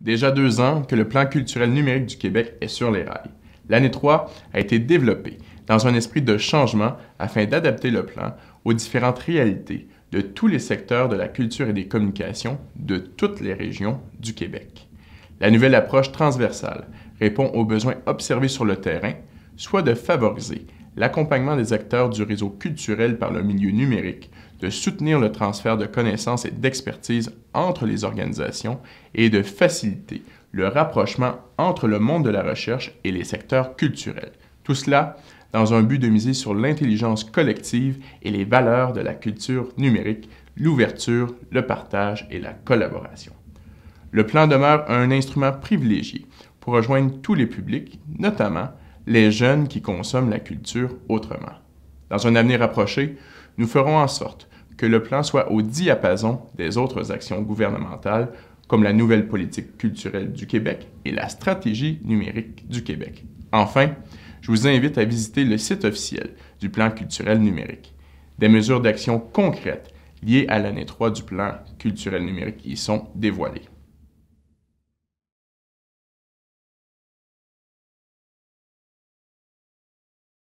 Déjà deux ans que le plan culturel numérique du Québec est sur les rails. L'année 3 a été développée dans un esprit de changement afin d'adapter le plan aux différentes réalités de tous les secteurs de la culture et des communications de toutes les régions du Québec. La nouvelle approche transversale répond aux besoins observés sur le terrain, soit de favoriser l'accompagnement des acteurs du réseau culturel par le milieu numérique, de soutenir le transfert de connaissances et d'expertise entre les organisations et de faciliter le rapprochement entre le monde de la recherche et les secteurs culturels. Tout cela dans un but de miser sur l'intelligence collective et les valeurs de la culture numérique, l'ouverture, le partage et la collaboration. Le plan demeure un instrument privilégié pour rejoindre tous les publics, notamment les jeunes qui consomment la culture autrement. Dans un avenir approché, nous ferons en sorte que le plan soit au diapason des autres actions gouvernementales comme la nouvelle politique culturelle du Québec et la stratégie numérique du Québec. Enfin, je vous invite à visiter le site officiel du plan culturel numérique. Des mesures d'action concrètes liées à l'année 3 du plan culturel numérique y sont dévoilées.